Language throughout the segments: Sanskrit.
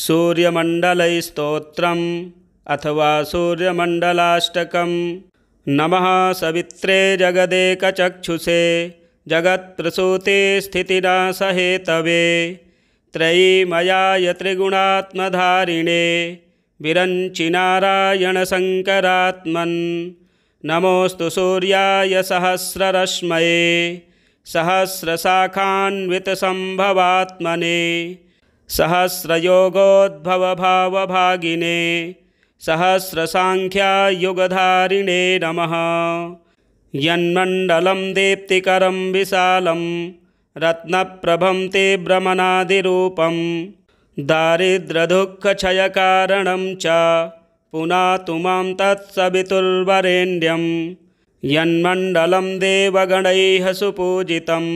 सूर्यमण्डलैस्तोत्रम् अथवा सूर्यमण्डलाष्टकम् नमः सवित्रे जगदेकचक्षुषे जगत्प्रसूते स्थितिना सहेतवे त्रयीमयाय त्रिगुणात्मधारिणे विरञ्चिनारायणशङ्करात्मन् नमोऽस्तु सूर्याय सहस्ररश्मये सहस्रशाखान्वितसम्भवात्मने सहस्रयोगोद्भवभावभागिने सहस्रसाङ्ख्यायुगधारिणे नमः यन्मण्डलं दीप्तिकरं विशालं रत्नप्रभं ते भ्रमणादिरूपं दारिद्र्यदुःखक्षयकारणं च पुनातु मां तत्सवितुर्वरेण्यं यन्मण्डलं देवगणैः सुपूजितम्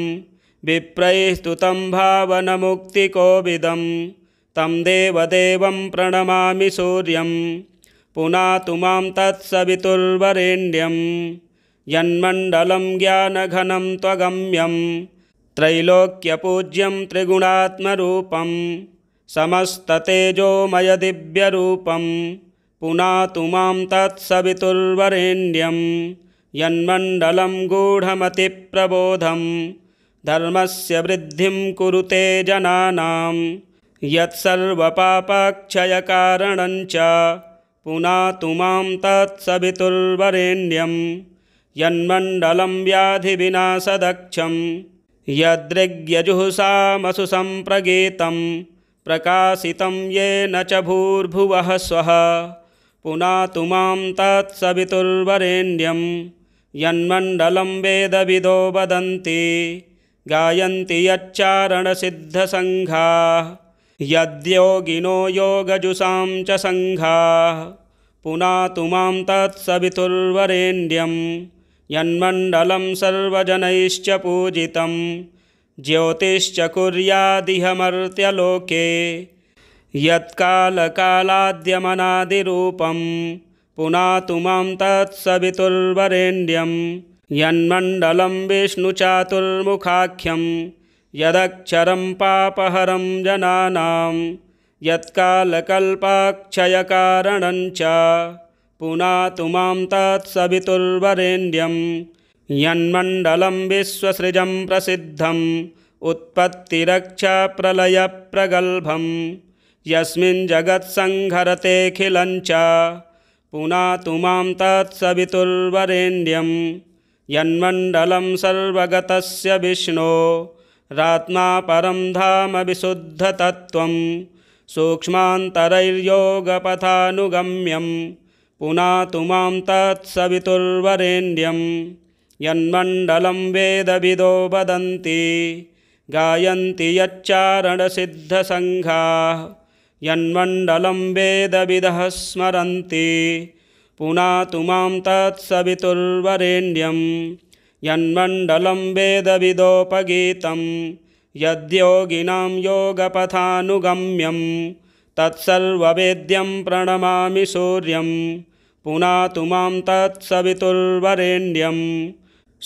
विप्रैस्तुतं भावनमुक्तिकोविदं तं देवदेवं प्रणमामि सूर्यं पुनातु मां तत्सवितुर्वरेण्यं यन्मण्डलं ज्ञानघनं त्वगम्यं त्रैलोक्यपूज्यं त्रिगुणात्मरूपं समस्ततेजोमयदिव्यरूपं पुनातु मां तत्सवितुर्वरेण्यं यन्मण्डलं गूढमतिप्रबोधम् धर्मस्य वृद्धिं कुरुते जनानां यत्सर्वपापाक्षयकारणञ्च पुनातु मां तत्सवितुर्वरेण्यं यन्मण्डलं व्याधिविना सदक्षं प्रकाशितं येन च भूर्भुवः स्वः पुनातु मां तत्सवितुर्वरेण्यं यन्मण्डलं वेदविदो वदन्ति गायन्ति यच्चारणसिद्धसङ्घा यद्योगिनो योगजुसां च सङ्घाः पुनातु मां तत्सवितुर्वरेण्यं यन्मण्डलं सर्वजनैश्च पूजितं ज्योतिश्च कुर्यादिहमर्त्यलोके यत्कालकालाद्यमनादिरूपं पुनातु मां तत्सवितुर्वरेण्यं यन्मण्डलं विष्णुचातुर्मुखाख्यं यदक्षरं पापहरं जनानां यत्कालकल्पाक्षयकारणं च पुनातु मां तत्सवितुर्वरेण्यं यन्मण्डलं विश्वसृजं प्रसिद्धम् उत्पत्तिरक्षाप्रलयप्रगल्भं यस्मिन् जगत्सङ्घरतेऽखिलं च मां तत्सवितुर्वरेण्यम् यन्मण्डलं सर्वगतस्य विष्णो रात्मा परं विशुद्धतत्त्वं सूक्ष्मान्तरैर्योगपथानुगम्यं पुनातु मां तत्सवितुर्वरेण्यं यन्मण्डलं वेदविदो वदन्ति गायन्ति यच्चारणसिद्धसङ्घाः यन्मण्डलं वेदविदः स्मरन्ति पुनातु मां तत्सवितुर्वरेण्यं यन्मण्डलं वेदविदोपगीतं यद्योगिनां योगपथानुगम्यं तत्सर्ववेद्यं प्रणमामि सूर्यं पुनातु मां तत्सवितुर्वरेण्यं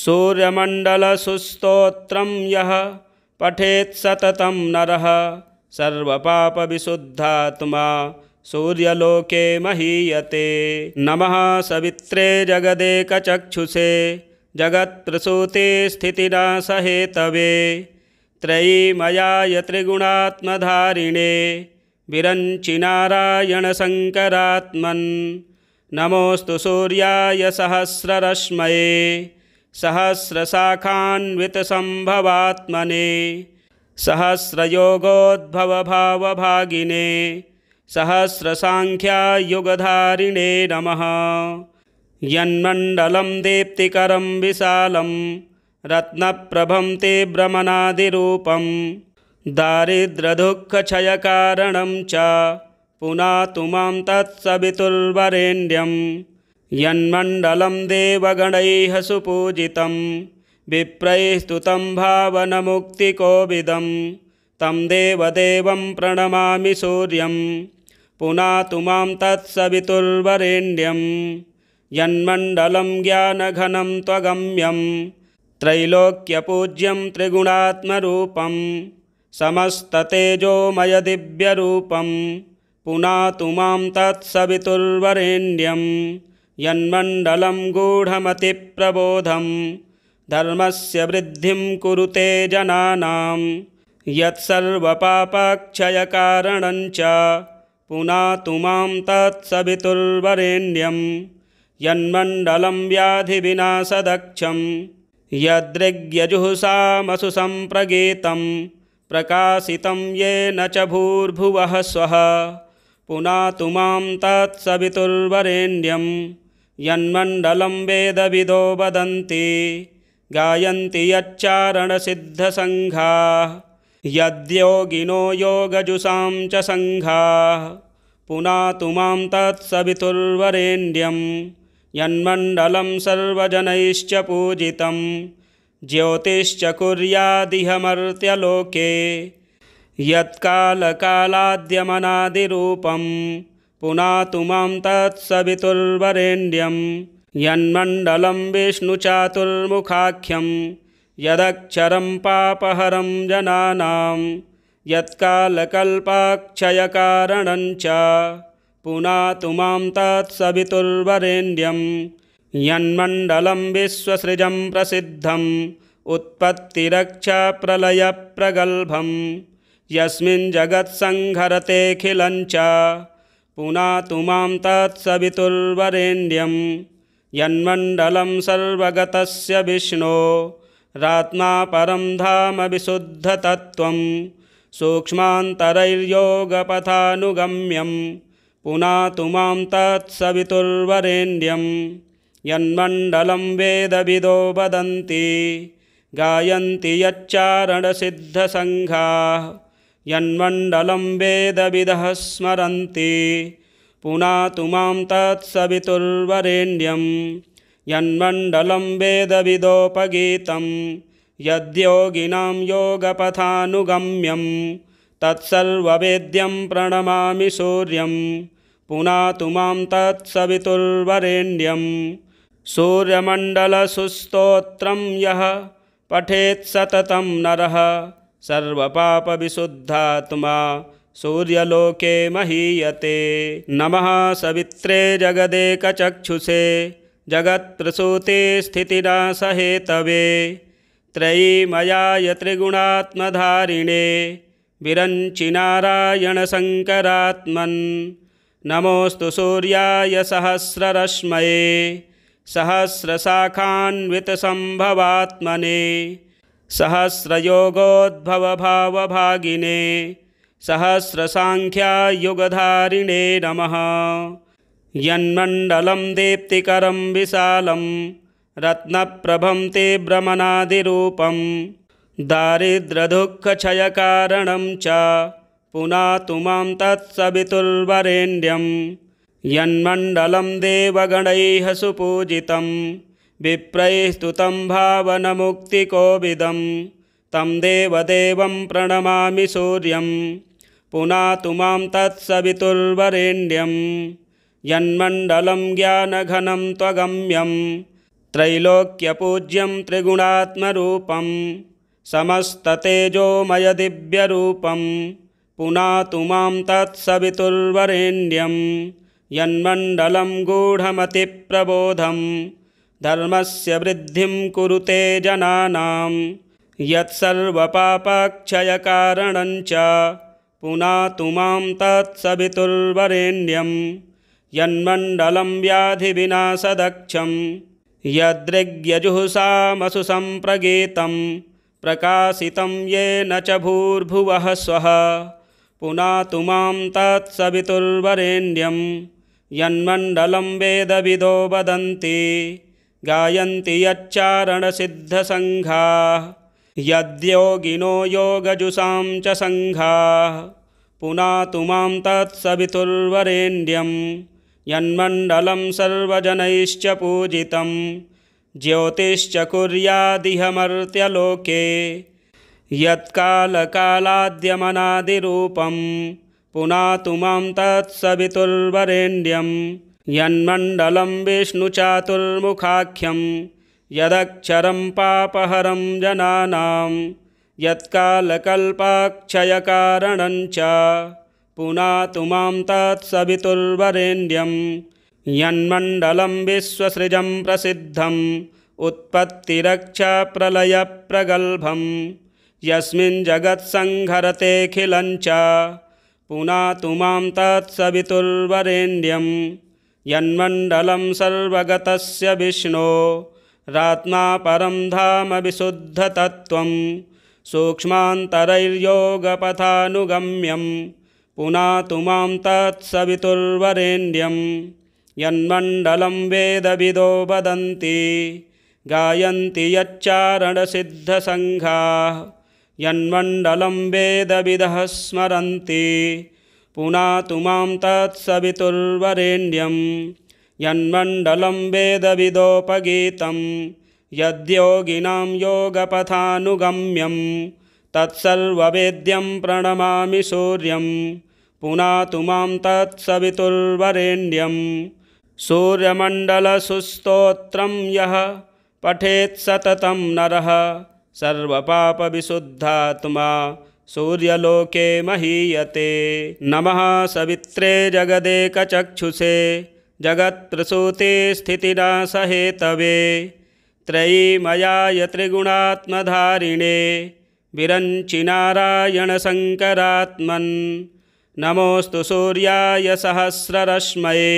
सूर्यमण्डलसुस्तोत्रं यः पठेत् सततं नरः सर्वपापविशुद्धात्मा सूर्यलोके महीयते नमः सवित्रे जगदेकचक्षुषे जगत्प्रसूते स्थितिना सहेतवे त्रयीमयाय त्रिगुणात्मधारिणे विरञ्चिनारायणशङ्करात्मन् नमोऽस्तु सूर्याय सहस्ररश्मये सहस्रशाखान्वितसम्भवात्मने सहस्रयोगोद्भवभावभागिने सहस्रसाङ्ख्यायुगधारिणे नमः यन्मण्डलं दीप्तिकरं विशालं रत्नप्रभं ते भ्रमणादिरूपं दारिद्र्यदुःखक्षयकारणं च पुनातु मां तत्सवितुर्वरेण्यं यन्मण्डलं देवगणैः सुपूजितं विप्रैस्तुतं भावनमुक्तिकोविदं तं देवदेवं प्रणमामि सूर्यम् पुनातु मां तत्सवितुर्वरेण्यं यन्मण्डलं ज्ञानघनं त्वगम्यं त्रैलोक्यपूज्यं त्रिगुणात्मरूपं समस्ततेजोमयदिव्यरूपं पुनातु मां तत्सवितुर्वरेण्यं यन्मण्डलं गूढमतिप्रबोधं धर्मस्य वृद्धिं कुरुते जनानां यत्सर्वपापाक्षयकारणञ्च पुनातु मां तत्सवितुर्वरेण्यं यन्मण्डलं व्याधिविनाशदक्षं सदक्षं सम्प्रगीतं प्रकाशितं येन च भूर्भुवः स्वः पुनातु मां तत्सवितुर्वरेण्यं यन्मण्डलं वेदविदो वदन्ति गायन्ति यच्चारणसिद्धसङ्घाः यद्योगिनो योगजुसां च सङ्घा पुनातु मां तत्सवितुर्वरेण्यं यन्मण्डलं सर्वजनैश्च पूजितं ज्योतिश्च कुर्यादिहमर्त्यलोके यत्कालकालाद्यमनादिरूपं पुनातु मां तत्सवितुर्वरेण्यं यन्मण्डलं विष्णुचातुर्मुखाख्यं यदक्षरं पापहरं जनानां यत्कालकल्पाक्षयकारणञ्च च पुनातु मां तत्सवितुर्वरेण्यं यन्मण्डलं विश्वसृजं प्रसिद्धम् उत्पत्तिरक्षाप्रलयप्रगल्भं यस्मिन् जगत्सङ्घरतेऽखिलं च पुनातु मां तत् यन्मण्डलं सर्वगतस्य विष्णो रात्मा परं विशुद्धतत्त्वं सूक्ष्मान्तरैर्योगपथानुगम्यं पुनातु मां तत्सवितुर्वरेण्यं यन्मण्डलं वेदविदो वदन्ति गायन्ति यच्चारणसिद्धसङ्घाः यन्मण्डलं वेदविदः स्मरन्ति पुनातु मां तत्सवितुर्वरेण्यम् यन्मण्डलं वेदविदोपगीतं यद्योगिनां योगपथानुगम्यं तत्सर्ववेद्यं प्रणमामि सूर्यं पुनातु मां तत्सवितुर्वरेण्यं सूर्यमण्डलसुस्तोत्रं यः पठेत् सततं नरः सर्वपापविशुद्धात्मा सूर्यलोके महीयते नमः सवित्रे जगदेकचक्षुषे जगत्प्रसूते स्थितिना सहेतवे मयाय त्रिगुणात्मधारिणे विरञ्चिनारायणशङ्करात्मन् नमोऽस्तु सूर्याय सहस्ररश्मये सहस्रशाखान्वितसम्भवात्मने सहस्रयोगोद्भवभावभागिने सहस्रसाङ्ख्यायुगधारिणे नमः यन्मण्डलं दीप्तिकरं विशालं रत्नप्रभं ते भ्रमणादिरूपं दारिद्र्यदुःखक्षयकारणं च पुनातु मां तत्सवितुर्वरेण्यं यन्मण्डलं देवगणैः सुपूजितं विप्रैः स्तुतं भावनमुक्तिकोविदं तं देवदेवं प्रणमामि सूर्यं पुनातु मां तत्सवितुर्वरेण्यम् यन्मण्डलं ज्ञानघनं त्वगम्यं त्रैलोक्यपूज्यं त्रिगुणात्मरूपं समस्ततेजोमयदिव्यरूपं पुनातु मां तत्सवितुर्वरेण्यं यन्मण्डलं गूढमतिप्रबोधं धर्मस्य वृद्धिं कुरुते जनानां यत्सर्वपापाक्षयकारणञ्च पुनातु मां तत्सवितुर्वरेण्यम् यन्मण्डलं व्याधिविनाशदक्षं सदक्षं सम्प्रगेतं प्रकाशितं येन च भूर्भुवः स्वः पुनातु मां तत्सवितुर्वरेण्यं यन्मण्डलं वेदविदो वदन्ति गायन्ति यच्चारणसिद्धसङ्घाः यद्योगिनो योगजुषां च सङ्घाः पुनातु मां तत्सवितुर्वरेण्यं यन्मण्डलं सर्वजनैश्च पूजितं ज्योतिश्च कुर्यादिहमर्त्यलोके यत्कालकालाद्यमनादिरूपं पुनातु मां तत्सवितुर्वरेण्यं यन्मण्डलं विष्णुचातुर्मुखाख्यं यदक्षरं पापहरं जनानां यत्कालकल्पाक्षयकारणञ्च पुनातु तु मां तात्सवितुर्वरेण्यं यन्मण्डलं विश्वसृजं प्रसिद्धम् उत्पत्तिरक्षप्रलयप्रगल्भं यस्मिन् जगत्सङ्घरतेऽखिलं च पुनातु मां तात्सवितुर्वरेण्यं यन्मण्डलं सर्वगतस्य विष्णो परं धाम विशुद्धतत्त्वं सूक्ष्मान्तरैर्योगपथानुगम्यम् पुनातु मां तत्सवितुर्वरेण्यं यन्मण्डलं वेदविदो वदन्ति गायन्ति यच्चारणसिद्धसङ्घाः यन्मण्डलं वेदविदः स्मरन्ति पुनातु मां तत्सवितुर्वरेण्यं यन्मण्डलं वेदविदोपगीतं यद्योगिनां योगपथानुगम्यम् तत्सर्ववेद्यं प्रणमामि सूर्यं पुनातु मां तत्सवितुर्वरेण्यं सूर्यमण्डलसुस्तोत्रं यः पठेत् सततं नरः सर्वपापविशुद्धात्मा सूर्यलोके महीयते नमः सवित्रे जगदेकचक्षुषे जगत्प्रसूते स्थितिरा सहेतवे मयाय त्रिगुणात्मधारिणे विरञ्चिनारायणशङ्करात्मन् नमोऽस्तु सूर्याय सहस्ररश्मये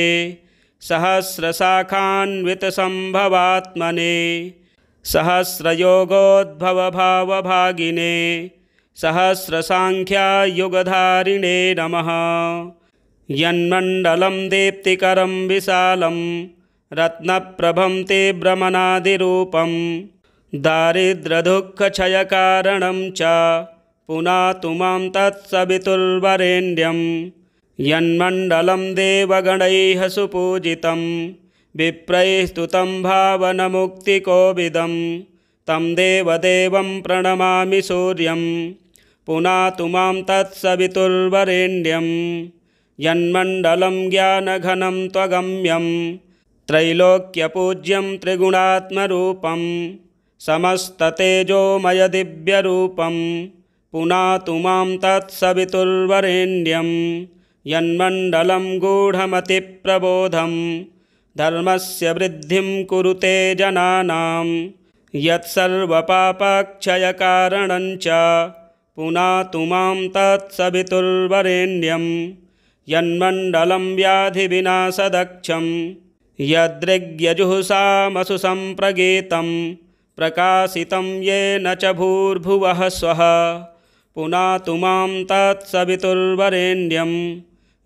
सहस्रशाखान्वितसम्भवात्मने सहस्रयोगोद्भवभावभागिने सहस्रसाङ्ख्यायुगधारिणे नमः यन्मण्डलं दीप्तिकरं विशालं रत्नप्रभं तीव्रमनादिरूपम् दारिद्रदुःखछयकारणं च पुनातु मां तत्सवितुर्वरेण्यं यन्मण्डलं देवगणैः सुपूजितं विप्रैः स्तुतं भावनमुक्तिकोविदं तं देवदेवं प्रणमामि सूर्यं पुनातु मां तत्सवितुर्वरेण्यं यन्मण्डलं ज्ञानघनं त्वगम्यं त्रैलोक्यपूज्यं त्रिगुणात्मरूपम् समस्ततेजोमयदिव्यरूपं पुनातु मां तत्सवितुर्वरेण्यं यन्मण्डलं गूढमतिप्रबोधं धर्मस्य वृद्धिं कुरुते जनानां यत्सर्वपापक्षयकारणञ्च पुना मां तत्सवितुर्वरेण्यं यन्मण्डलं व्याधिविनाशदक्षं सदक्षं यदृग्यजुः सामसु प्रकाशितं येन च भूर्भुवः स्वः पुनातु मां तत्सवितुर्वरेण्यं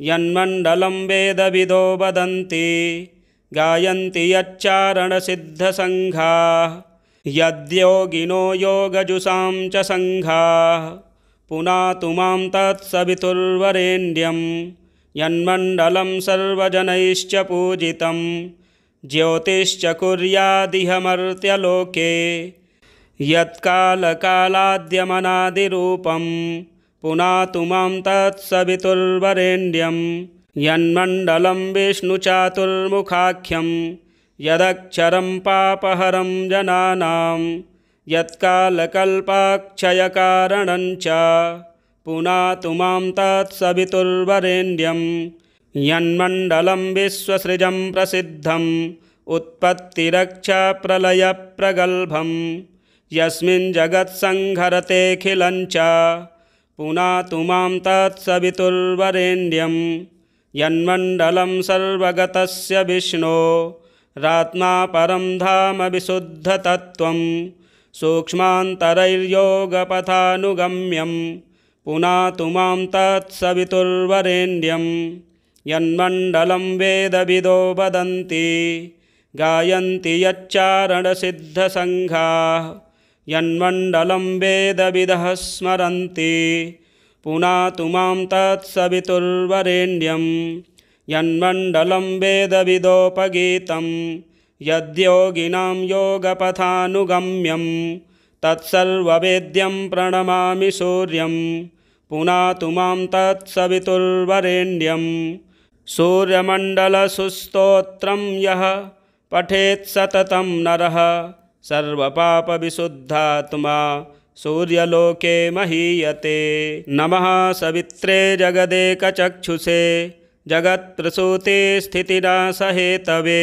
यन्मण्डलं वेदविदो वदन्ति गायन्ति यच्चारणसिद्धसङ्घाः यद्योगिनो योगजुषां च सङ्घाः पुनातु मां तत्सवितुर्वरेण्यं यन्मण्डलं सर्वजनैश्च पूजितम् ज्योतिश्च कुर्यादिहमर्त्यलोके यत्कालकालाद्यमनादिरूपं पुनातु मां तत्सवितुर्वरेण्यं यन्मण्डलं विष्णुचातुर्मुखाख्यं यदक्षरं पापहरं जनानां यत्कालकल्पाक्षयकारणञ्च पुनातु मां तत्सवितुर्वरेण्यं यन्मण्डलं विश्वसृजं प्रसिद्धम् उत्पत्तिरक्षा प्रलयप्रगल्भं यस्मिन् जगत्सङ्हरतेऽखिलञ्च पुना तु मां तत्सवितुर्वरेण्यं यन्मण्डलं सर्वगतस्य विष्णो परं धाम विशुद्धतत्त्वं सूक्ष्मान्तरैर्योगपथानुगम्यं पुनातु मां तत्सवितुर्वरेण्यम् यन्मण्डलं वेदविदो वदन्ति गायन्ति यच्चारणसिद्धसङ्घाः यन्मण्डलं वेदविदः स्मरन्ति पुनातु मां तत्सवितुर्वरेण्यं यन्मण्डलं वेदविदोपगीतं यद्योगिनां योगपथानुगम्यं तत्सर्ववेद्यं प्रणमामि सूर्यं पुनातु मां तत्सवितुर्वरेण्यम् सूर्यमण्डलसुस्तोत्रं यः पठेत् सततं नरः सर्वपापविशुद्धात्मा सूर्यलोके महीयते नमः सवित्रे जगदेकचक्षुषे जगत्प्रसूते स्थितिना सहेतवे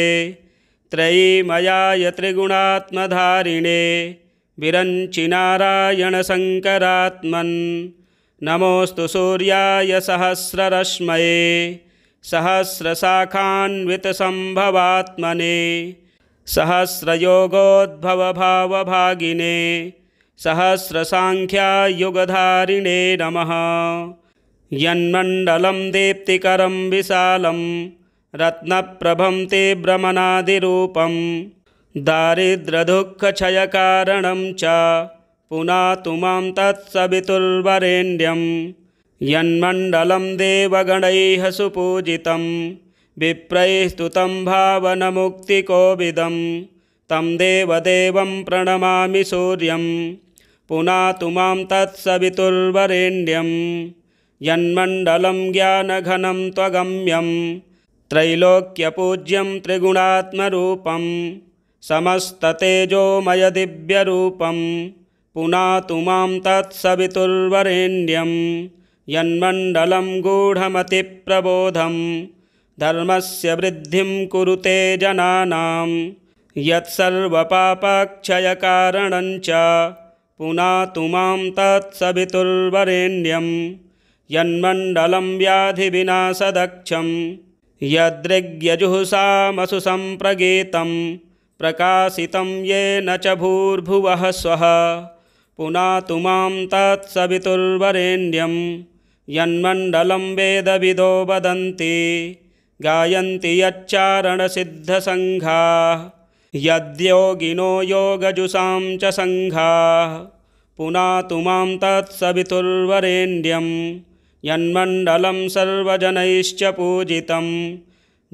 त्रयीमयाय त्रिगुणात्मधारिणे विरञ्चिनारायणशङ्करात्मन् नमोऽस्तु सूर्याय सहस्ररश्मये सहस्रशाखान्वितसम्भवात्मने सहस्रयोगोद्भवभावभागिने सहस्रसाङ्ख्यायुगधारिणे नमः यन्मण्डलं दीप्तिकरं विशालं रत्नप्रभं तीव्रमनादिरूपं दारिद्रदुःखक्षयकारणं च पुनातु मां तत्सवितुर्वरेण्यम् यन्मण्डलं देवगणैः सुपूजितं विप्रैः स्तु तं भावनमुक्तिकोविदं तं देवदेवं प्रणमामि सूर्यं पुनातुमाम् मां तत्सवितुर्वरेण्यं यन्मण्डलं ज्ञानघनं त्वगम्यं त्रैलोक्यपूज्यं त्रिगुणात्मरूपं समस्ततेजोमयदिव्यरूपं पुनातु मां तत्सवितुर्वरेण्यम् यन्मण्डलं गूढमतिप्रबोधं धर्मस्य वृद्धिं कुरुते जनानां यत्सर्वपापाक्षयकारणञ्च पुना तु मां तत्सवितुर्वरेण्यं यन्मण्डलं व्याधिविनाशदक्षं सदक्षं यदृग्यजुहुषामसु प्रकाशितं येन च भूर्भुवः स्वः पुनातु मां तत्सवितुर्वरेण्यम् यन्मण्डलं वेदविदो वदन्ति गायन्ति यच्चारणसिद्धसङ्घाः यद्योगिनो योगजुषां च सङ्घाः पुनातु मां तत्सवितुर्वरेण्यं यन्मण्डलं सर्वजनैश्च पूजितं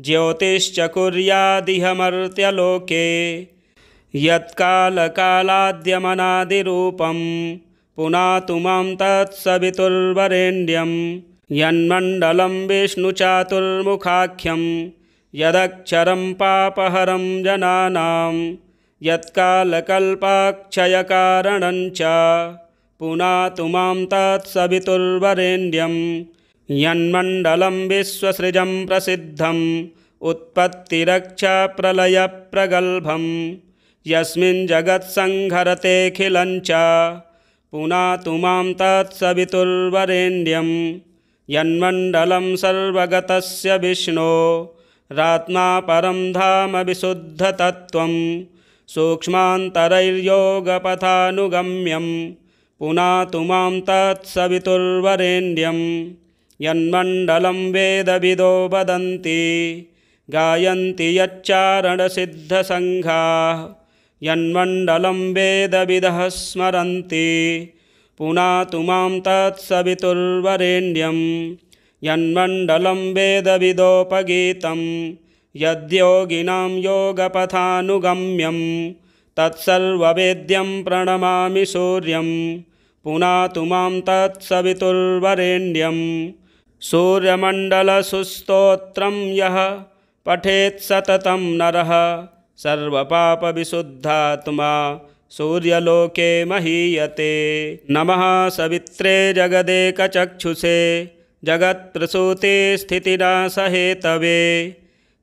ज्योतिश्च कुर्यादिहमर्त्यलोके यत्कालकालाद्यमनादिरूपम् पुनातु मां तत्सवितुर्वरेण्यं यन्मण्डलं विष्णुचातुर्मुखाख्यं यदक्षरं पापहरं जनानां यत्कालकल्पाक्षयकारणं च पुनातु मां तत्सवितुर्वरेण्यं यन्मण्डलं विश्वसृजं प्रसिद्धम् उत्पत्तिरक्षाप्रलयप्रगल्भं यस्मिन् जगत्सङ्हरतेऽखिलञ्च पुनातु मां तत्सवितुर्वरेण्यं यन्मण्डलं सर्वगतस्य विष्णो रात्मा परं विशुद्धतत्त्वं सूक्ष्मान्तरैर्योगपथानुगम्यं पुनातु मां तत्सवितुर्वरेण्यं यन्मण्डलं वेदविदो वदन्ति गायन्ति यच्चारणसिद्धसङ्घाः यन्मण्डलं वेदविदः स्मरन्ति पुनातु मां तत्सवितुर्वरेण्यं यन्मण्डलं वेदविदोपगीतं यद्योगिनां योगपथानुगम्यं तत्सर्ववेद्यं प्रणमामि सूर्यं पुनातु मां तत्सवितुर्वरेण्यं सूर्यमण्डलसुस्तोत्रं यः पठेत् सततं नरः सर्वपापविशुद्धात्मा सूर्यलोके महीयते नमः सवित्रे जगदेकचक्षुषे जगत्प्रसूते स्थितिना सहेतवे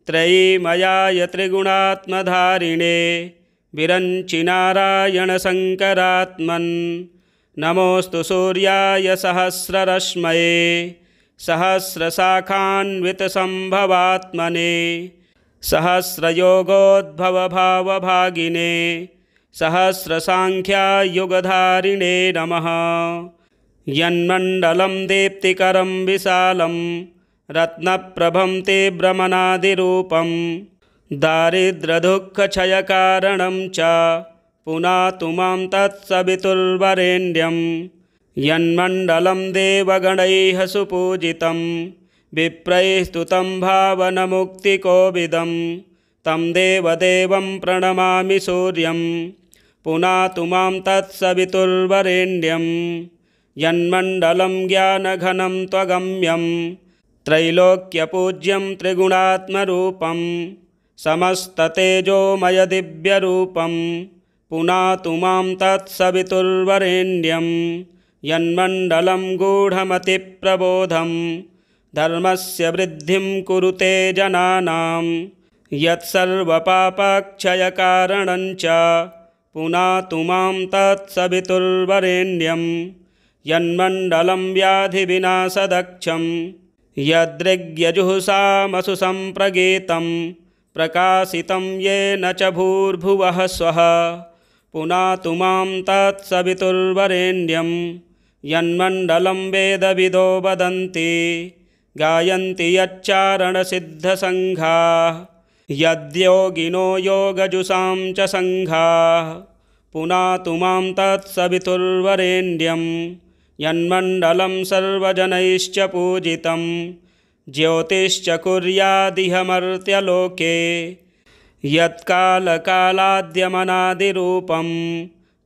त्रयीमयाय त्रिगुणात्मधारिणे विरञ्चिनारायणशङ्करात्मन् नमोऽस्तु सूर्याय सहस्ररश्मये सहस्रशाखान्वितसम्भवात्मने सहस्रयोगोद्भवभावभागिने सहस्रसाङ्ख्यायुगधारिणे नमः यन्मण्डलं दीप्तिकरं विशालं रत्नप्रभं ते दारिद्र्यदुःखक्षयकारणं च पुनातु मां तत्सवितुर्वरेण्यं यन्मण्डलं देवगणैः सुपूजितम् विप्रैस्तुतं भावनमुक्तिकोविदं तं देवदेवं प्रणमामि सूर्यं पुनातु मां तत्सवितुर्वरेण्यं यन्मण्डलं ज्ञानघनं त्वगम्यं त्रैलोक्यपूज्यं त्रिगुणात्मरूपं समस्ततेजोमयदिव्यरूपं पुनातु मां तत्सवितुर्वरेण्यं यन्मण्डलं गूढमतिप्रबोधम् धर्मस्य वृद्धिं कुरुते जनानां यत्सर्वपापाक्षयकारणञ्च पुनातु मां तत्सवितुर्वरेण्यं यन्मण्डलं व्याधिविनाशदक्षं सदक्षं सम्प्रगीतं प्रकाशितं येन च भूर्भुवः स्वः पुनातु मां तत्सवितुर्वरेण्यं यन्मण्डलं वेदविदो वदन्ति गायन्ति यच्चारणसिद्धसङ्घाः यद्योगिनो योगजुषां च सङ्घाः पुनातु मां तत्सवितुर्वरेण्यं यन्मण्डलं सर्वजनैश्च पूजितं ज्योतिश्च कुर्यादिहमर्त्यलोके यत्कालकालाद्यमनादिरूपं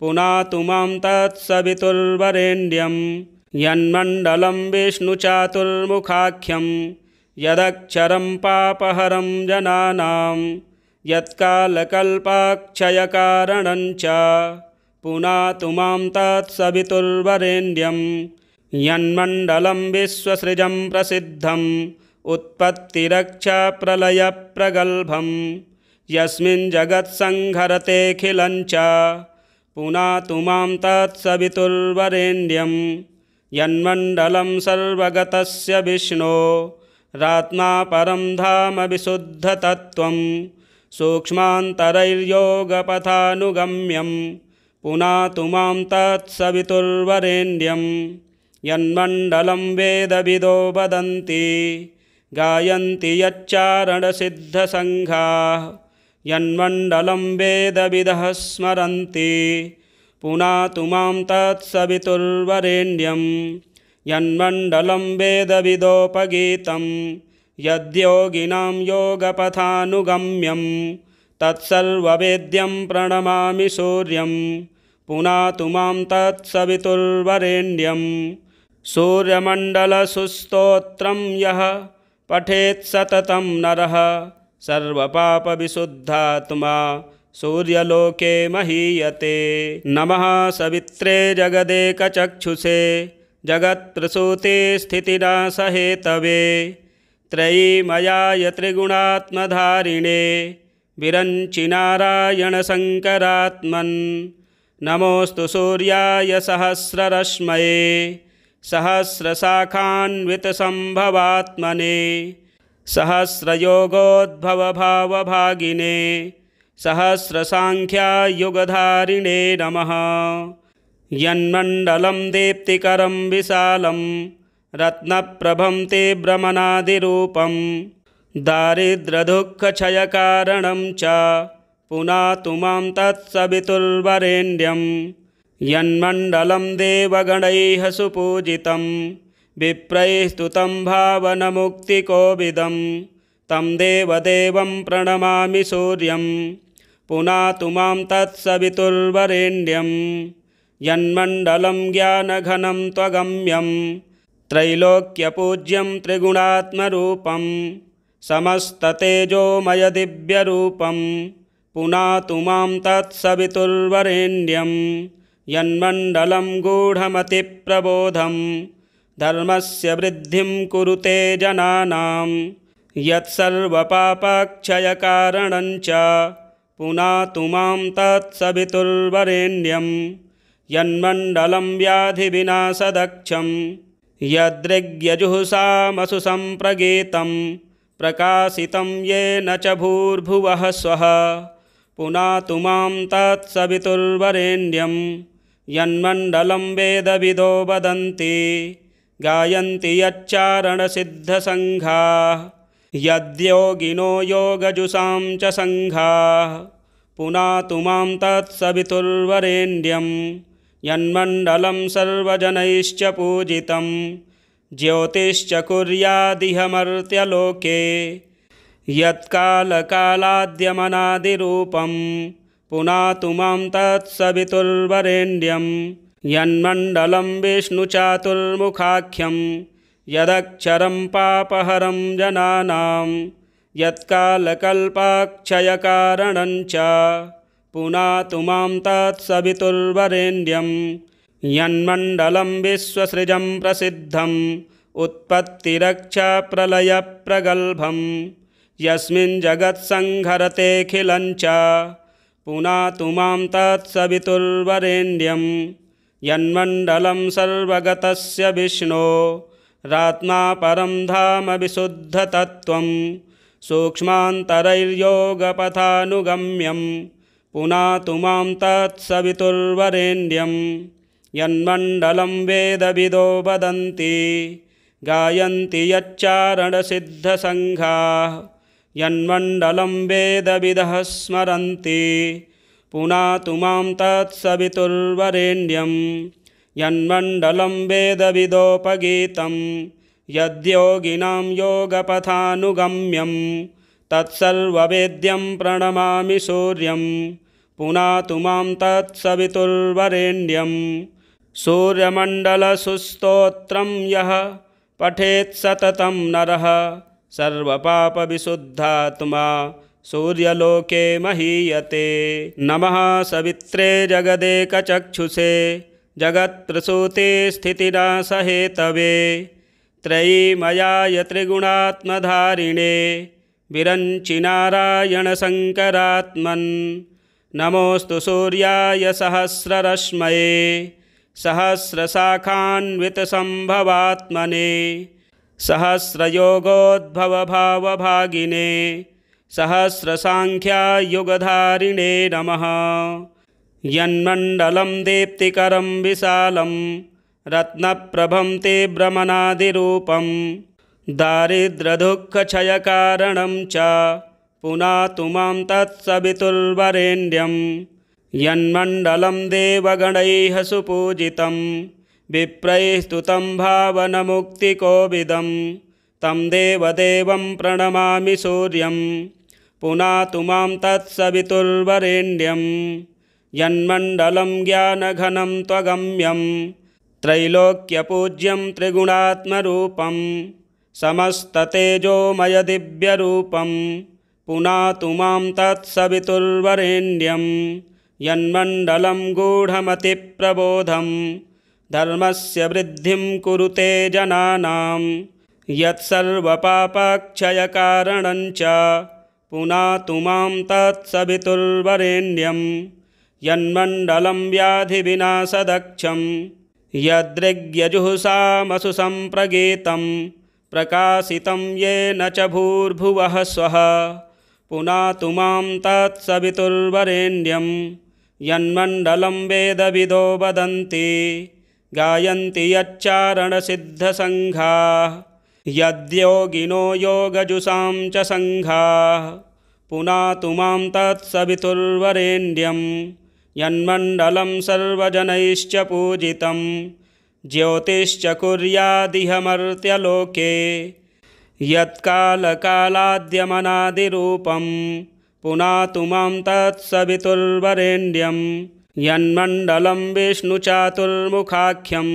पुनातु मां तत्सवितुर्वरेण्यम् यन्मण्डलं विष्णुचातुर्मुखाख्यं यदक्षरं पापहरं जनानां यत्कालकल्पाक्षयकारणं च पुनातु मां तत्सवितुर्वरेण्यं यन्मण्डलं विश्वसृजं प्रसिद्धम् उत्पत्तिरक्षाप्रलयप्रगल्भं यस्मिन् जगत्सङ्घरतेऽखिलं च पुना मां यन्मण्डलं सर्वगतस्य विष्णो रात्मा परं धाम विशुद्धतत्त्वं सूक्ष्मान्तरैर्योगपथानुगम्यं पुनातु मां तत्सवितुर्वरेण्यं यन्मण्डलं वेदविदो वदन्ति गायन्ति यच्चारणसिद्धसङ्घाः यन्मण्डलं वेदविदः स्मरन्ति पुनातु मां तत्सवितुर्वरेण्यं यन्मण्डलं वेदविदोपगीतं यद्योगिनां योगपथानुगम्यं तत्सर्ववेद्यं प्रणमामि सूर्यं पुनातु मां तत्सवितुर्वरेण्यं सूर्यमण्डलसुस्तोत्रं यः पठेत् नरः सर्वपापविशुद्धात्मा सूर्यलोके महीयते नमः सवित्रे जगदे जगत्प्रसूते स्थितिना सहेतवे त्रयीमयाय त्रिगुणात्मधारिणे विरञ्चिनारायणशङ्करात्मन् नमोऽस्तु सूर्याय सहस्ररश्मये सहस्रशाखान्वितसम्भवात्मने सहस्रयोगोद्भवभावभागिने सहस्रसाङ्ख्यायुगधारिणे नमः यन्मण्डलं दीप्तिकरं विशालं रत्नप्रभं ते भ्रमणादिरूपं दारिद्रदुःखछयकारणं च पुनातु मां तत्सवितुर्वरेण्यं यन्मण्डलं देवगणैः सुपूजितं विप्रैस्तुतं स्तुतं भावनमुक्तिकोविदम् तं देवदेवं प्रणमामि सूर्यं पुनातु मां तत्सवितुर्वरेण्यं यन्मण्डलं ज्ञानघनं त्वगम्यं त्रैलोक्यपूज्यं त्रिगुणात्मरूपं समस्ततेजोमयदिव्यरूपं पुनातु मां तत्सवितुर्वरेण्यं यन्मण्डलं गूढमतिप्रबोधं धर्मस्य वृद्धिं कुरुते जनानाम् यत्सर्वपापाक्षयकारणञ्च पुना मां तत्सवितुर्वरेण्यं यन्मण्डलं व्याधिविनाशदक्षं सदक्षं सम्प्रगीतं प्रकाशितं येन च भूर्भुवः स्वः पुनातु मां तत्सवितुर्वरेण्यं यन्मण्डलं वेदविदो वदन्ति गायन्ति यच्चारणसिद्धसङ्घाः यद्योगिनो योगजुषां च सङ्घा पुनातु मां तत्सवितुर्वरेण्यं यन्मण्डलं सर्वजनैश्च पूजितं ज्योतिश्च कुर्यादिहमर्त्यलोके यत्कालकालाद्यमनादिरूपं पुनातु मां तत्सवितुर्वरेण्यं यन्मण्डलं विष्णुचातुर्मुखाख्यम् यदक्षरं पापहरं जनानां यत्कालकल्पाक्षयकारणं च पुना मां तत्सवितुर्वरेण्यं यन्मण्डलं विश्वसृजं प्रसिद्धम् उत्पत्तिरक्षाप्रलयप्रगल्भं यस्मिन् जगत्सङ्घरतेऽखिलं च पुनः मां तत्सवितुर्वरेण्यं यन्मण्डलं सर्वगतस्य विष्णो रात्मा परं धाम विशुद्धतत्त्वं सूक्ष्मान्तरैर्योगपथानुगम्यं पुना तु मां तत्सवितुर्वरेण्यं यन्मण्डलं वेदविदो वदन्ति गायन्ति यच्चारणसिद्धसङ्घाः यन्मण्डलं वेदविदः स्मरन्ति पुना मां तत्सवितुर्वरेण्यम् यन्मण्डलं वेदविदोपगीतं यद्योगिनां योगपथानुगम्यं तत्सर्ववेद्यं प्रणमामि सूर्यं पुनातु मां तत्सवितुर्वरेण्यं सूर्यमण्डलसुस्तोत्रं यः पठेत् सततं नरः सर्वपापविशुद्धात्मा सूर्यलोके महीयते नमः सवित्रे जगदेकचक्षुषे जगत्प्रसूते स्थितिना सहेतवे त्रयीमयाय त्रिगुणात्मधारिणे विरञ्चिनारायणशङ्करात्मन् नमोऽस्तु सूर्याय सहस्ररश्मये सहस्रशाखान्वितसम्भवात्मने सहस्रयोगोद्भवभावभागिने सहस्रसाङ्ख्यायुगधारिणे नमः यन्मण्डलं दीप्तिकरं विशालं रत्नप्रभं ते भ्रमणादिरूपं दारिद्र्यदुःखक्षयकारणं च पुनातु मां तत्सवितुर्वरेण्यं यन्मण्डलं देवगणैः सुपूजितं विप्रैः भावनमुक्तिकोविदं तं देवदेवं प्रणमामि सूर्यं पुनातु मां तत्सवितुर्वरेण्यम् यन्मण्डलं ज्ञानघनं त्वगम्यं त्रैलोक्यपूज्यं त्रिगुणात्मरूपं समस्ततेजोमयदिव्यरूपं पुनातु मां तत्सवितुर्वरेण्यं यन्मण्डलं गूढमतिप्रबोधं धर्मस्य वृद्धिं कुरुते जनानां यत्सर्वपापाक्षयकारणञ्च पुनातु मां तत्सवितुर्वरेण्यम् यन्मण्डलं व्याधिविनाशदक्षं सदक्षं सम्प्रगीतं प्रकाशितं येन च भूर्भुवः स्वः पुनातु मां तत्सवितुर्वरेण्यं यन्मण्डलं वेदविदो वदन्ति गायन्ति यच्चारणसिद्धसङ्घा यद्योगिनो योगजुषां च सङ्घाः पुनातु मां तत्सवितुर्वरेण्यं यन्मण्डलं सर्वजनैश्च पूजितं ज्योतिश्च कुर्यादिहमर्त्यलोके यत्कालकालाद्यमनादिरूपं पुनातु मां तत्सवितुर्वरेण्यं यन्मण्डलं विष्णुचातुर्मुखाख्यं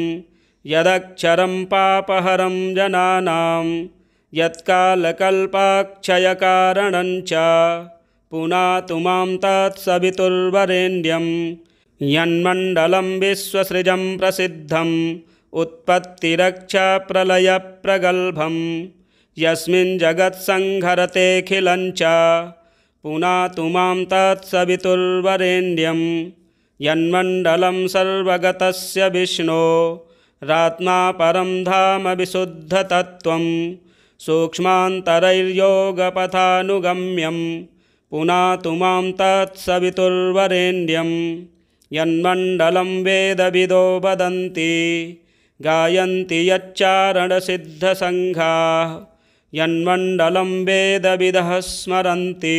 यदक्षरं पापहरं जनानां यत्कालकल्पाक्षयकारणञ्च पुनातु मां तत्सवितुर्वरेण्यं यन्मण्डलं विश्वसृजं प्रसिद्धम् उत्पत्तिरक्षप्रलयप्रगल्भं यस्मिन् जगत्सङ्घरतेऽखिलं च पुनातु मां तत्सवितुर्वरेण्यं यन्मण्डलं सर्वगतस्य विष्णो रात्मा धाम विशुद्धतत्त्वं सूक्ष्मान्तरैर्योगपथानुगम्यम् पुनातु मां तत्सवितुर्वरेण्यं यन्मण्डलं वेदविदो वदन्ति गायन्ति यच्चारणसिद्धसङ्घाः यन्मण्डलं वेदविदः स्मरन्ति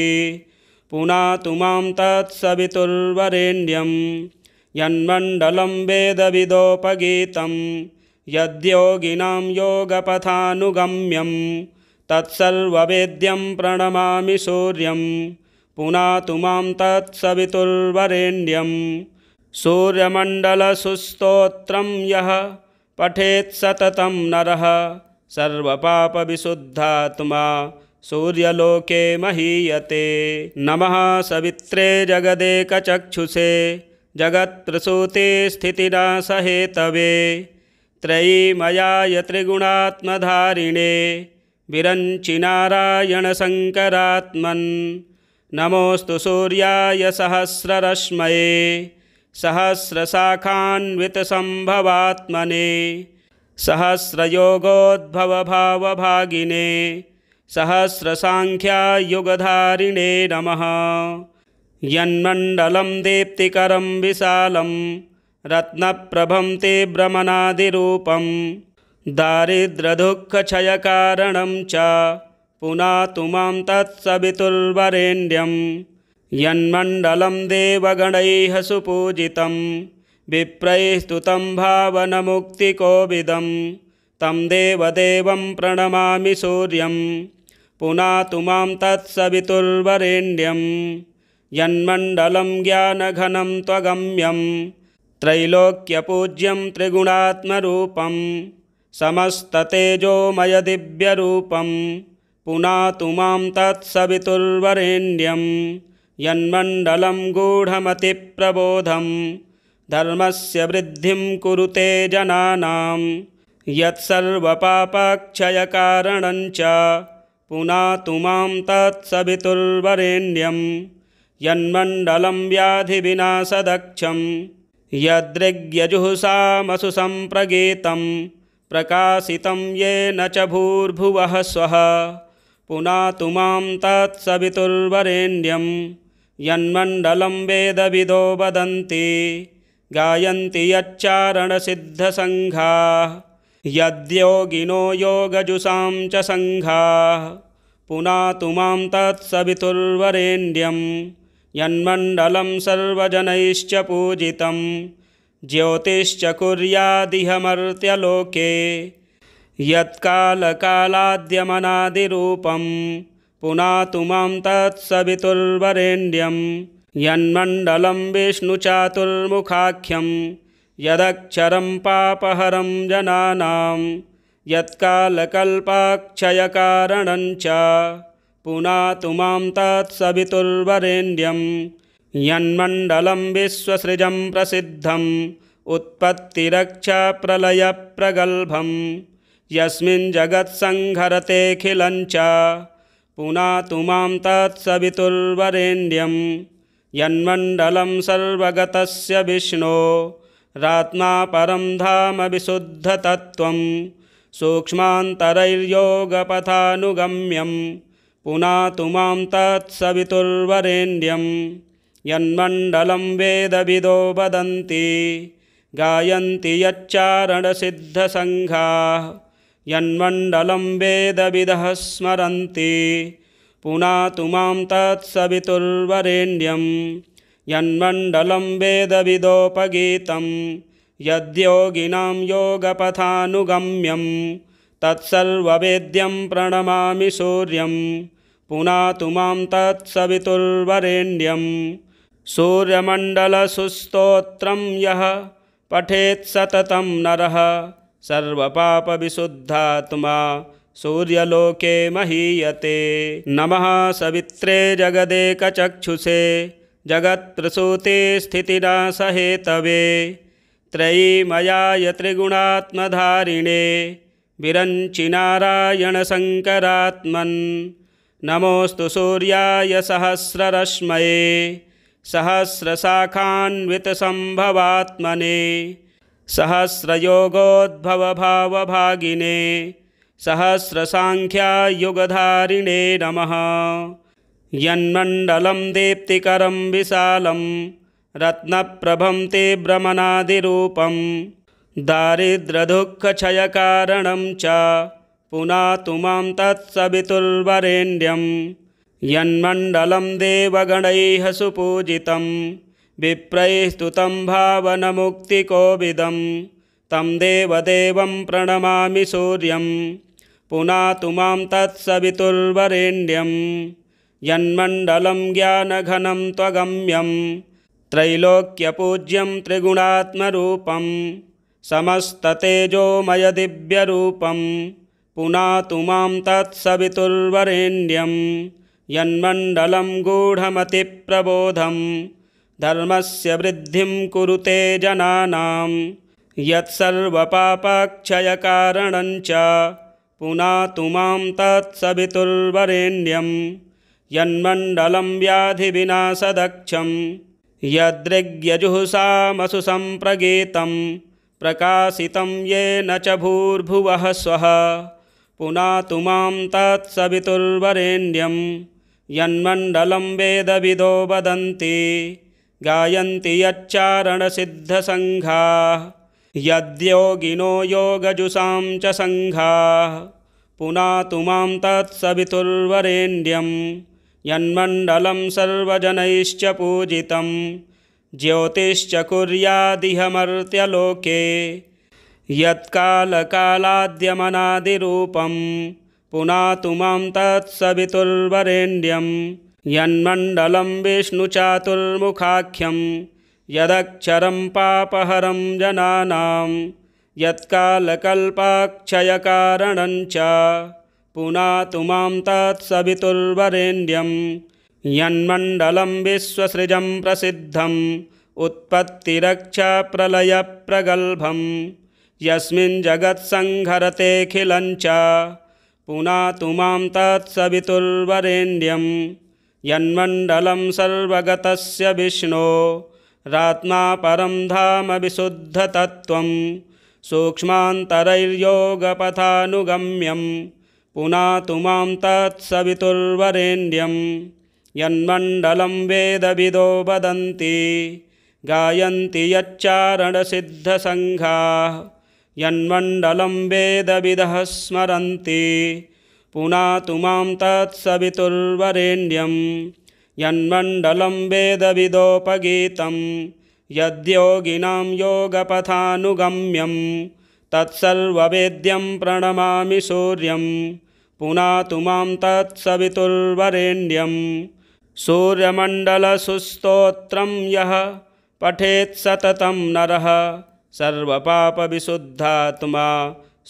पुनातु मां तत्सवितुर्वरेण्यं यन्मण्डलं वेदविदोपगीतं यद्योगिनां योगपथानुगम्यम् तत्सर्ववेद्यं प्रणमामि सूर्यं पुनातु मां तत्सवितुर्वरेण्यं सूर्यमण्डलसुस्तोत्रं यः पठेत् सततं नरः सर्वपापविशुद्धात्मा सूर्यलोके महीयते नमः सवित्रे जगदेकचक्षुषे जगत्प्रसूते स्थितिना सहेतवे त्रयीमयाय त्रिगुणात्मधारिणे विरञ्चिनारायणशङ्करात्मन् नमोऽस्तु सूर्याय सहस्ररश्मये सहस्रशाखान्वितसम्भवात्मने सहस्रयोगोद्भवभावभागिने सहस्रसाङ्ख्यायुगधारिणे नमः यन्मण्डलं दीप्तिकरं विशालं रत्नप्रभं ते दारिद्रदुःखछयकारणं च पुनातु मां तत्सवितुर्वरेण्यं यन्मण्डलं देवगणैः सुपूजितं विप्रैः स्तुतं भावनमुक्तिकोविदं तं देवदेवं प्रणमामि सूर्यं पुनातु मां तत्सवितुर्वरेण्यं यन्मण्डलं ज्ञानघनं त्वगम्यं त्रैलोक्यपूज्यं त्रिगुणात्मरूपम् समस्ततेजोमयदिव्यरूपं पुना मां तत्सवितुर्वरेण्यं यन्मण्डलं गूढमतिप्रबोधं धर्मस्य वृद्धिं कुरुते जनानां यत्सर्वपापक्षयकारणं च पुनातु मां तत्सवितुर्वरेण्यं यन्मण्डलं व्याधिविनाशदक्षं सदक्षं यदृग्यजुः सामसु प्रकाशितं येन च भूर्भुवः स्वः पुनातु मां तत्सवितुर्वरेण्यं यन्मण्डलं वेदविदो वदन्ति गायन्ति यच्चारणसिद्धसङ्घाः यद्योगिनो योगजुषां च सङ्घाः पुनातु मां तत्सवितुर्वरेण्यं यन्मण्डलं सर्वजनैश्च पूजितम् ज्योतिश्च कुर्यादिहमर्त्यलोके यत्कालकालाद्यमनादिरूपं पुनातु मां तत्सवितुर्वरेण्यं यन्मण्डलं विष्णुचातुर्मुखाख्यं यदक्षरं पापहरं जनानां यत्कालकल्पाक्षयकारणञ्च पुनातु मां तत्सवितुर्वरेण्यं यन्मण्डलं विश्वसृजं प्रसिद्धम् उत्पत्तिरक्षप्रलयप्रगल्भं यस्मिन् जगत्सङ्घरतेऽखिलं च पुनातु मां तत्सवितुर्वरेण्यं यन्मण्डलं सर्वगतस्य विष्णो रात्नापरं विशुद्धतत्त्वं सूक्ष्मान्तरैर्योगपथानुगम्यं पुनातु मां तत्सवितुर्वरेण्यम् यन्मण्डलं वेदविदो वदन्ति गायन्ति यच्चारणसिद्धसङ्घाः यन्मण्डलं वेदविदः स्मरन्ति पुना मां तत्सवितुर्वरेण्यं यन्मण्डलं वेदविदोपगीतं यद्योगिनां योगपथानुगम्यं तत्सर्ववेद्यं प्रणमामि सूर्यं पुनातु मां तत्सवितुर्वरेण्यम् सूर्यमण्डलसुस्तोत्रं यः पठेत् सततं नरः सर्वपापविशुद्धात्मा सूर्यलोके महीयते नमः सवित्रे जगदेकचक्षुषे जगत्प्रसूते स्थितिना सहेतवे त्रयीमयाय त्रिगुणात्मधारिणे विरञ्चिनारायणशङ्करात्मन् नमोऽस्तु सूर्याय सहस्ररश्मये सहस्रशाखान्वितसम्भवात्मने सहस्रयोगोद्भवभावभागिने सहस्रसाङ्ख्यायुगधारिणे नमः यन्मण्डलं दीप्तिकरं विशालं रत्नप्रभं ते भ्रमणादिरूपं दारिद्र्यदुःखक्षयकारणं च पुनातु मां तत्सवितुर्वरेण्यम् यन्मण्डलं देवगणैः सुपूजितं विप्रैः स्तु तं भावनमुक्तिकोविदं तं देवदेवं प्रणमामि सूर्यं पुनातु मां तत्सवितुर्वरेण्यं यन्मण्डलं ज्ञानघनं त्वगम्यं त्रैलोक्यपूज्यं त्रिगुणात्मरूपं समस्ततेजोमयदिव्यरूपं पुनातु मां तत्सवितुर्वरेण्यम् यन्मण्डलं गूढमतिप्रबोधं धर्मस्य वृद्धिं कुरुते जनानां यत्सर्वपापापापापापापापापापापाक्षयकारणञ्च पुना तु मां तत्सवितुर्वरेण्यं यन्मण्डलं व्याधिविना सदक्षं यदृग्यजुहुषामसु सम्प्रगीतं प्रकाशितं येन च भूर्भुवः स्वः पुनातु मां तत्सवितुर्वरेण्यम् यन्मण्डलं वेदविदो वदन्ति गायन्ति यच्चारणसिद्धसङ्घाः यद्योगिनो योगजुषां च सङ्घाः पुनातु मां तत्सवितुर्वरेण्यं यन्मण्डलं सर्वजनैश्च पूजितं ज्योतिश्च कुर्यादिहमर्त्यलोके यत्कालकालाद्यमनादिरूपम् पुनातु मां तत्सवितुर्वरेण्यं यन्मण्डलं विष्णुचातुर्मुखाख्यं यदक्षरं पापहरं जनानां यत्कालकल्पाक्षयकारणं च पुनातु मां तत्सवितुर्वरेण्यं यन्मण्डलं विश्वसृजं प्रसिद्धम् उत्पत्तिरक्षाप्रलयप्रगल्भं यस्मिन् च पुनातु मां तत्सवितुर्वरेण्यं यन्मण्डलं सर्वगतस्य विष्णो रात्मा परं विशुद्धतत्त्वं सूक्ष्मान्तरैर्योगपथानुगम्यं पुनातु मां तत्सवितुर्वरेण्यं यन्मण्डलं वेदविदो वदन्ति गायन्ति यच्चारणसिद्धसङ्घाः यन्मण्डलं वेदविदः स्मरन्ति पुनातुमाम् मां तत्सवितुर्वरेण्यं यन्मण्डलं वेदविदोपगीतं यद्योगिनां योगपथानुगम्यं तत्सर्ववेद्यं प्रणमामि सूर्यं पुनातु मां तत्सवितुर्वरेण्यं सूर्यमण्डलसुस्तोत्रं यः पठेत् नरः सर्वपापविशुद्धात्मा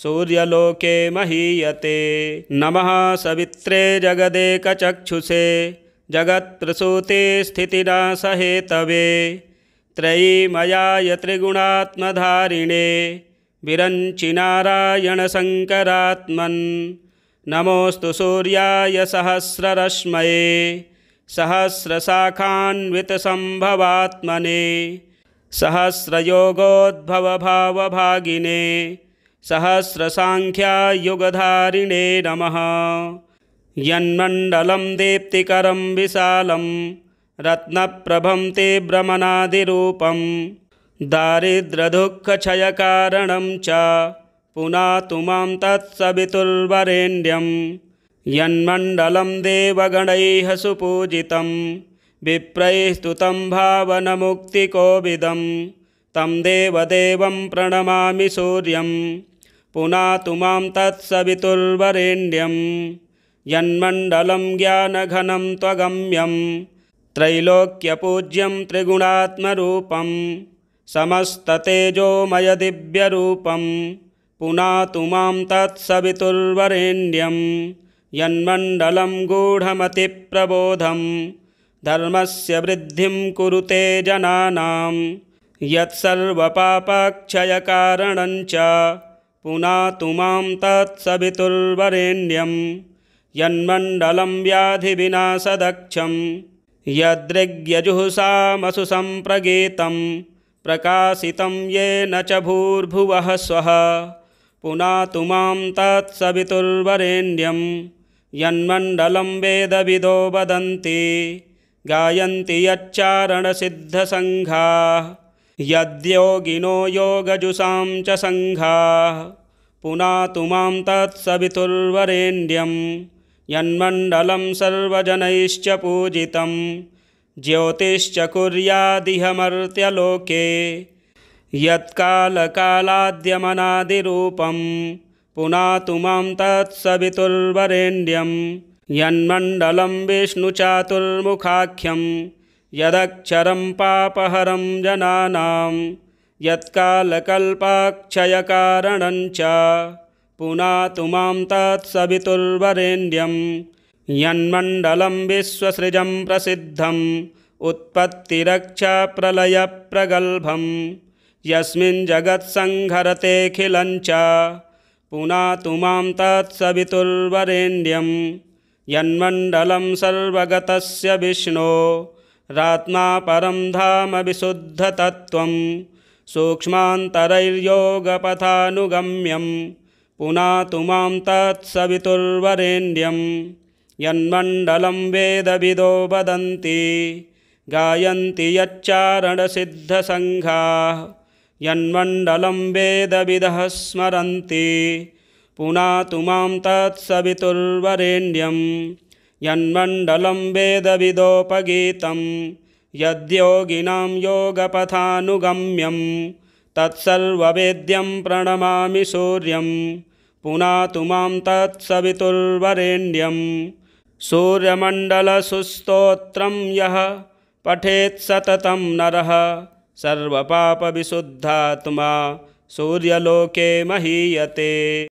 सूर्यलोके महीयते नमः सवित्रे जगदेकचक्षुषे जगत्प्रसूते स्थितिना सहेतवे त्रयीमयाय त्रिगुणात्मधारिणे विरञ्चिनारायणशङ्करात्मन् नमोऽस्तु सूर्याय सहस्ररश्मये सहस्रशाखान्वितसम्भवात्मने सहस्रयोगोद्भवभावभागिने सहस्रसाङ्ख्यायुगधारिणे नमः यन्मण्डलं दीप्तिकरं विशालं रत्नप्रभं ते दारिद्र्यदुःखक्षयकारणं च पुनातु मां तत्सवितुर्वरेण्यं यन्मण्डलं देवगणैः सुपूजितम् विप्रैस्तुतं भावनमुक्तिकोविदं तं देवदेवं प्रणमामि सूर्यं पुनातु मां तत्सवितुर्वरेण्यं यन्मण्डलं ज्ञानघनं त्वगम्यं त्रैलोक्यपूज्यं त्रिगुणात्मरूपं समस्ततेजोमयदिव्यरूपं पुनातु मां तत्सवितुर्वरेण्यं यन्मण्डलं गूढमतिप्रबोधम् धर्मस्य वृद्धिं कुरुते जनानां यत्सर्वपापाक्षयकारणञ्च पुनातु मां तत्सवितुर्वरेण्यं यन्मण्डलं व्याधिविना सदक्षं सम्प्रगीतं प्रकाशितं येन च भूर्भुवः स्वः पुनातु मां तत्सवितुर्वरेण्यं यन्मण्डलं वेदविदो वदन्ति गायन्ति यच्चारणसिद्धसङ्घाः यद्योगिनो योगजुषां च सङ्घाः पुनातु मां तत्सवितुर्वरेण्यं यन्मण्डलं सर्वजनैश्च पूजितं ज्योतिश्च कुर्यादिहमर्त्यलोके यत्कालकालाद्यमनादिरूपं पुनातु मां तत्सवितुर्वरेण्यं यन्मण्डलं विष्णुचातुर्मुखाख्यं यदक्षरं पापहरं जनानां यत्कालकल्पाक्षयकारणं च पुनातु मां तत्सवितुर्वरेण्यं यन्मण्डलं विश्वसृजं प्रसिद्धम् उत्पत्तिरक्षाप्रलयप्रगल्भं यस्मिन् जगत्सङ्हरतेऽखिलं च मां तत्सवितुर्वरेण्यम् यन्मण्डलं सर्वगतस्य विष्णो रात्मा परं धाम विशुद्धतत्त्वं सूक्ष्मान्तरैर्योगपथानुगम्यं पुनातु मां तत्सवितुर्वरेण्यं यन्मण्डलं वेदविदो वदन्ति गायन्ति यच्चारणसिद्धसङ्घाः यन्मण्डलं वेदविदः स्मरन्ति पुनातु मां तत्सवितुर्वरेण्यं यन्मण्डलं वेदविदोपगीतं यद्योगिनां योगपथानुगम्यं तत्सर्ववेद्यं प्रणमामि सूर्यं पुनातु मां तत्सवितुर्वरेण्यं सूर्यमण्डलसुस्तोत्रं यः पठेत् सततं नरः सर्वपापविशुद्धात्मा सूर्यलोके महीयते